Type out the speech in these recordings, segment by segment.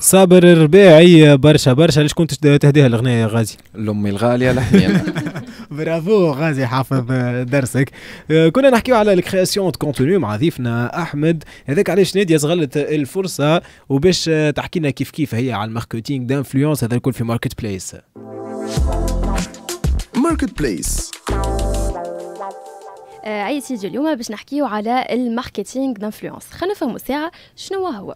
صابر الربيعي برشا برشا علاش كنت تهديها الاغنيه يا غازي؟ لامي الغاليه لحني برافو غازي حافظ درسك آه، كنا نحكيو على الكرياسيون دو كونتوني مع ضيفنا احمد هذاك علاش ناديه صغلت الفرصه وباش تحكي لنا كيف كيف هي على الماركتينغ دانفلونس هذا الكل في ماركت بليس ماركت بليس سيدي اليوم باش نحكيو على الماركتينغ دانفلونس خلينا نفهموا ساعه شنو هو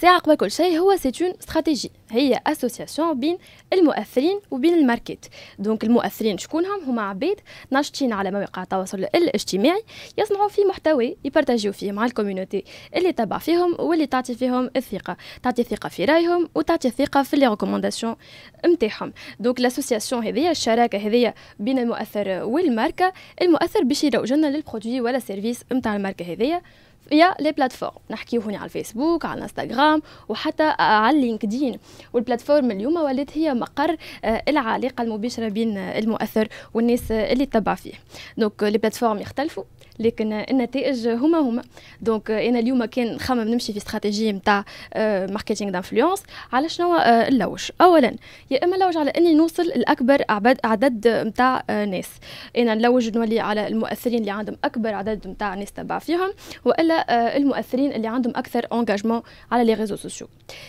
ساعة قبل كل شيء هو سي اون استراتيجي هي اسوسياسيون بين المؤثرين وبين الماركت دونك المؤثرين شكونهم هما عباد ناشطين على مواقع التواصل الاجتماعي يصنعوا في محتوى يبارتاجيو فيه مع الكوميونيتي اللي تابع فيهم واللي تعطي فيهم الثقة تعطي الثقه في رايهم وتعطي الثقه في لي ريكومونداسيون نتاعهم دونك لاسوسياسيون هذيا الشراكة هذيا بين المؤثر والماركة المؤثر باش يروج لنا للبرودوي ولا سيرفيس نتاع الماركة هذيا يا لي بلاتفورم نحكيو هنا على الفيسبوك على الانستغرام وحتى على لينكدين والبلاتفورم اليوم ولات هي مقر آه، العلاقه المباشره بين المؤثر والناس اللي تتبع فيه دونك لي بلاتفورم يختلفوا لكن النتائج هما هما دونك euh, انا اليوم كان نخمم نمشي في استراتيجيه نتاع ماركتينغ دانفلونس على شنو euh, اللوج اولا يا اما اللوج على اني نوصل لاكبر عدد نتاع euh, ناس انا نلوج نولي على المؤثرين اللي عندهم اكبر عدد نتاع ناس تبع فيهم والا المؤثرين اللي عندهم اكثر انجاجمون على لي ريزو سوسيو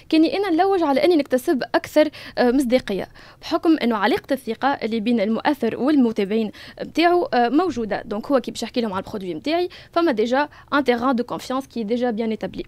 كاني انا نلوج على اني نكتسب اكثر مصداقيه بحكم انه علاقه الثقه اللي بين المؤثر والمتابعين نتاعو موجوده دونك هو كي باش يحكي لهم على البرودوي نتاعي فما ديجا ان تيران دو كونفيونس كي ديجا بيان اتابلي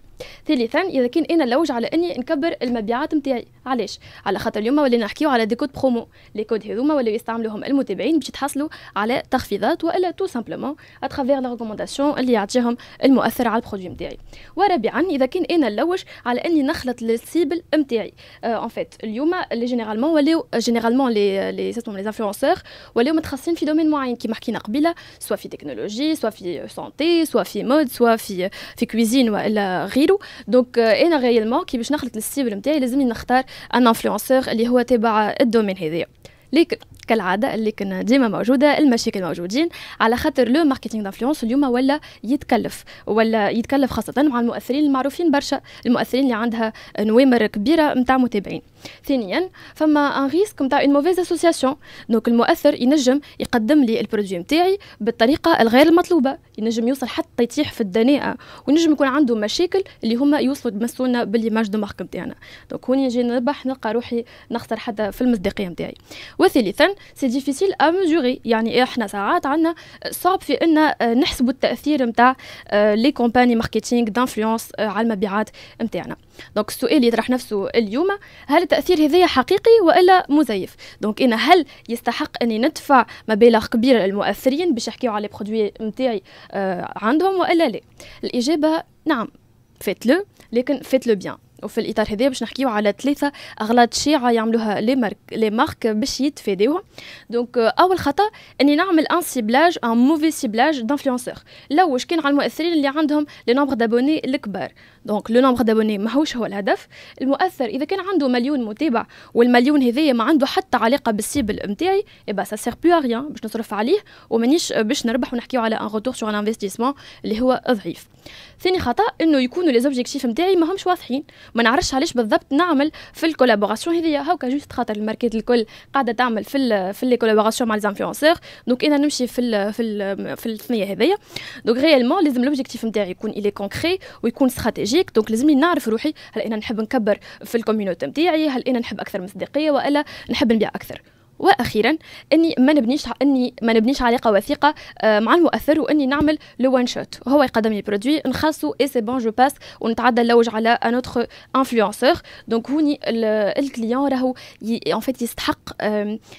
ثالثا اذا كان انا لوج على اني نكبر المبيعات نتاعي علاش على خاطر اليوم ولينا نحكيو على دي كود برومو لي كود هذوما ولاو يستعملوهم المتابعين باش تحصلوا على تخفيضات والا تو سامبلومون اترافير لا ريكومونداسيون اللي يعطيهم المؤثر على البرودوي نتاعي ورابعا اذا كان انا نلوج على اني نخلط السيبل نتاعي اون فيت اليوم اللي جينيرالمون ولاو جينيرالمون لي لي لي انفلونسور ولاو متخصصين في دومين معين كيما حكينا قبيله سوا في تكنولوجي سوا في في سونتي سوا في مود سوا في في كويزين والا غيره دونك انا غيالمون كي باش نخلط السيبل نتاعي لازمني نختار ان انفلونسور اللي هو تبع الدومين هذايا لكن كالعاده اللي كنا ديما موجوده المشاكل موجودين على خاطر لو ماركتينغ دانفلونس اليوم ولا يتكلف ولا يتكلف خاصه مع المؤثرين المعروفين برشا المؤثرين اللي عندها نوامر كبيره نتاع متابعين ثانيا فما ان ريسك نتاع اون موفيز اسوسياسيون دونك المؤثر ينجم يقدم لي البرودوي نتاعي بالطريقه الغير المطلوبه ينجم يوصل حتى يطيح في الدناءه وينجم يكون عنده مشاكل اللي هما يوصلوا يمسونا بالليماج دو مارك نتاعنا دونك هوني نجي نربح نلقى روحي نخسر حتى في المصداقيه نتاعي وثالثا سي ديفيسيل ا ميزوري يعني إيه، احنا ساعات عندنا صعب في ان آه، نحسب التاثير نتاع آه، لي كومباني ماركتينغ دانفلونس آه، على المبيعات نتاعنا دونك السؤال يطرح نفسه اليوم هل التاثير هذايا حقيقي والا مزيف دونك انا هل يستحق اني ندفع مبالغ كبيره للمؤثرين باش يحكيو على برودوي نتاعي عندهم والا لا الاجابه نعم فاتلو لكن فاتلو بيان وفي الاطار هذا باش نحكيو على ثلاثه اغلاط شائعه يعملوها لي مارك لي مارك باش يتفاداوها دونك آه، اول خطا اني نعمل ان سيبلاج ان موفي سيبلاج دانفلونسور لوش كان على المؤثرين اللي عندهم لي نومبر دابوني الكبار دونك لو نمبر دابوني ماهوش هو الهدف المؤثر اذا كان عنده مليون متابع والمليون هذايا ما عنده حتى علاقه بالسيبل نتاعي اي با سا سير بلو ريان باش نصرف عليه ومانيش باش نربح ونحكيو على ان روتور سور انفستيسمون اللي هو ضعيف ثاني خطا انه يكونوا لي زوبجيكتيف نتاعي ماهمش واضحين ما نعرفش علاش بالضبط نعمل في الكولابوراسيون هذيا هاكا جوست خاطر الماركات الكل قاعده تعمل في ال في لي كولابوراسيون مع الانفلونسور دونك انا نمشي في الـ في الـ في الثنيه هذيا دونك ريالمون لازم لوبجيكتيف نتاعي يكون الي كونكري ويكون استراتيجي بلجيك دونك لازمني نعرف روحي هل انا نحب نكبر في الكوميونيتي نتاعي هل انا نحب اكثر مصداقيه والا نحب نبيع اكثر واخيرا اني ما نبنيش اني ما نبنيش علاقه وثيقه آه، مع المؤثر واني نعمل لو وان شوت هو يقدم لي برودوي نخلصو اي سي بون جو باس ونتعدى نلوج على ان اوتر انفلونسور دونك هوني الكليون راهو ان فيت يستحق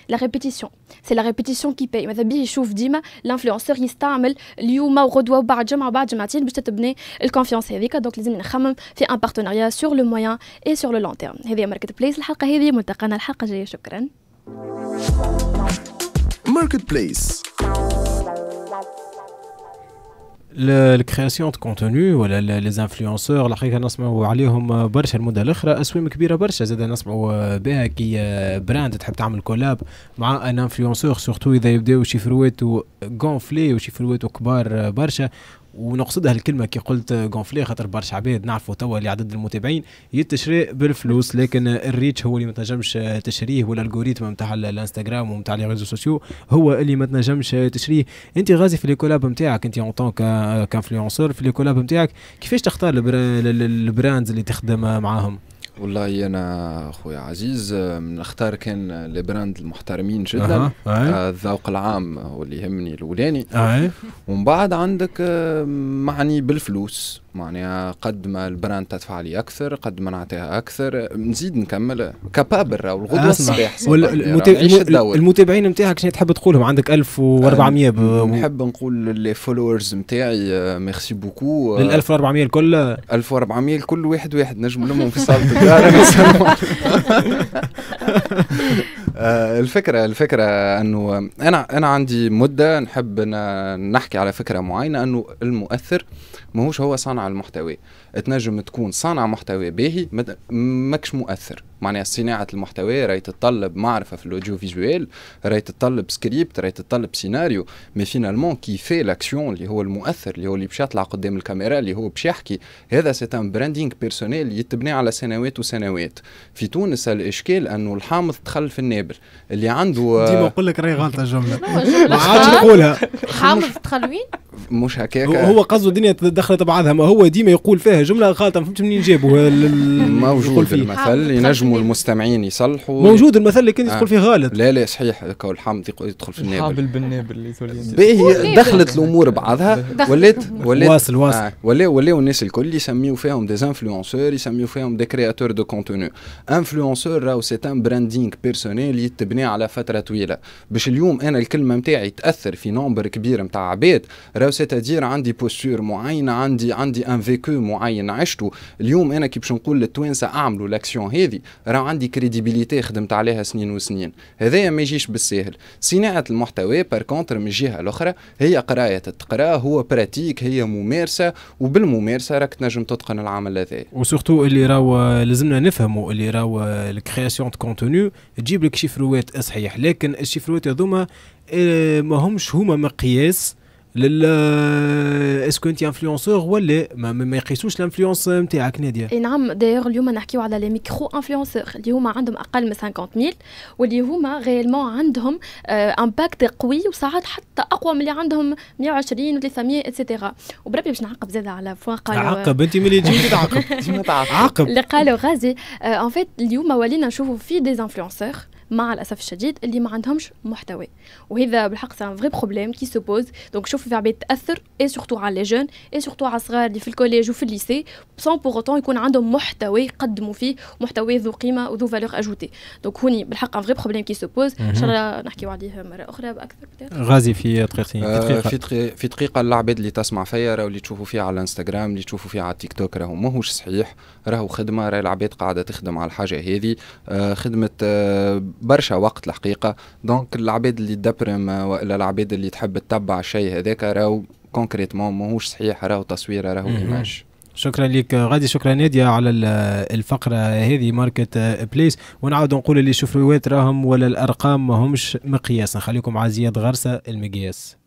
لا ريبيتيسيون سي لا ريبيتيسيون كي باي ماذا بيه يشوف ديما الانفلونسور يستعمل اليوم وغدوه وبعد جمعه وبعد جمعتين باش تبني الكونفيونس هذيك دونك لازم نخمم في ان بارتناريا سور لو موان اي سور لو لون تيرم هذه ماركت بليس الحلقه هذه ملتقانا الحلقه الجايه شكرا ماركت بليس الكرياسيون دو كونتوني ولا لي زانفلونسور الحقيقه نسمعوا عليهم برشا المده الاخرى اسوم كبيره برشا زاد نسمعوا بها كي براند تحب تعمل كولاب مع ان انفلونسور سورتو اذا يبداو شيفروات غونفلي وشيفروات كبار برشا ونقصدها الكلمه كي قلت غونفلي خاطر برشا عباد نعرفوا توا اللي عدد المتابعين يتشري بالفلوس لكن الريتش هو اللي ما تنجمش تشريه والالغوريتم نتاع الانستغرام ونتاع لي ريزو سوسيو هو اللي ما تنجمش تشريه انت غازي في لي كولاب نتاعك انت اون تونك كانفلونسور في لي كولاب نتاعك كيفاش تختار البراندز اللي تخدم معاهم والله انا خويا عزيز آه، نختار كان لي براند المحترمين جدا آه، الذوق العام هو اللي يهمني الاولاني ومن بعد عندك آه، معني بالفلوس معناها قد ما البراند تدفع لي اكثر قد ما نعطيها اكثر نزيد نكمل كابابل او الغدوه الصباح المتابعين نتاعك شنو تحب تقولهم عندك 1400 نحب نقول لي فولورز نتاعي ميرسي بوكو لل 1400 الكل 1400 الكل واحد واحد نجم لهم في صالتك 그 아래 계시는 분. آه، الفكره الفكره انه انا انا عندي مده نحب نحكي على فكره معينه انه المؤثر ماهوش هو صانع المحتوى تنجم تكون صانع محتوى باهي ماكش مؤثر معناها صناعه المحتوى راهي تتطلب معرفه في الاوديو فيجوال راهي تتطلب سكريبت راهي تتطلب سيناريو مي فينالمون كي في لاكسيون اللي هو المؤثر اللي هو اللي باش يطلع قدام الكاميرا اللي هو باش يحكي هذا سي ان براندينغ بيرسونيل يتبنى على سنوات وسنوات في تونس الاشكال انه الحامض دخل في النابل جابر اللي عنده آه، ديما نقول لك راهي غلطه الجمله ما عادش نقولها حامض تخلوين مش هكاك هو قصده الدنيا دخلت بعضها ما هو ديما يقول فيها جمله غلطه ما فهمتش منين جابوا موجود المثل ينجموا المستمعين يصلحوا موجود المثل اللي كان يدخل آه. فيه غلط لا لا صحيح كول حامض يدخل في النابل حامل بالنابل باهي دخلت الامور بعضها ولات ولات واصل واصل آه. ولاو الناس الكل يسميو فيهم ديزانفلونسور يسميو فيهم دي كرياتور دو كونتوني انفلونسور راهو سيت ان براندينغ بيرسونيل اللي تبني على فتره طويله باش اليوم انا الكلمه نتاعي تاثر في نومبر كبير نتاع عباد راهو سيتادير عندي بوستور معينه عندي عندي ان فيكو معين عشته اليوم انا كي باش نقول للتوانسه اعملوا لاكسيون هذه راه عندي كريديبيليتي خدمت عليها سنين وسنين هذايا ما يجيش بالساهل صناعه المحتوى بار كونتر من الجهه الاخرى هي قرايه التقرا هو براتيك هي ممارسه وبالممارسه راك تنجم تتقن العمل هذايا وسورتو اللي راهو لازمنا نفهموا اللي راهو الكرياسيون دو كونتوني تجيب لك شفروات صحيح لكن الشفروات هذوما آه، ما همش هما مقياس لل آه، اسكو انت انفلونسور ولا ما, ما يقيسوش الانفلونس نتاعك ناديه اي نعم دايوغ اليوم نحكيو على لي ميكرو انفلونسور اللي هما عندهم اقل من 50000 واللي هما غيالمون عندهم امباكت آه، قوي وساعات حتى اقوى من اللي عندهم 120 و 300 اتسيتيرا وبربي باش نعقب زاد على فوا قالوا عقب انت ملي تجي تعقب عقب اللي قالوا غازي ان فيت اليوم ولينا نشوفوا في دي انفلونسور مع الاسف الشديد اللي ما عندهمش محتوى وهذا بالحق سان فري بروبليم كي سو بوز دونك شوف في عباد تاثر اي سورتو على لي جون اي سورتو على الصغار اللي في الكوليج وفي الليسي سون بوغ اوتون يكون عندهم محتوى يقدموا فيه محتوى ذو قيمه وذو فالور اجوتي دونك هوني بالحق ان فغي بروبليم كي سو بوز ان شاء الله نحكيو عليه مره اخرى باكثر غازي في دقيقتين آه في دقيقه في دقيقه العباد اللي تسمع فيا راهو اللي تشوفوا فيه على الانستغرام اللي تشوفوا فيه على التيك توك راهو ماهوش صحيح راهو خدمه راهي العباد قاعده تخدم على الحاجه هذه آه خدمه آه برشا وقت الحقيقه دونك العباد اللي تدبرم والا العباد اللي تحب تتبع الشيء هذاك راهو كونكريتمون ماهوش صحيح راهو تصوير راهو ايماج شكرا لك غادي شكرا نادية على الفقرة هذه ماركت بليس ونعاود نقول اللي شوفوا راهم ولا الأرقام همش مقياس نخليكم مع زياد غرسة المقياس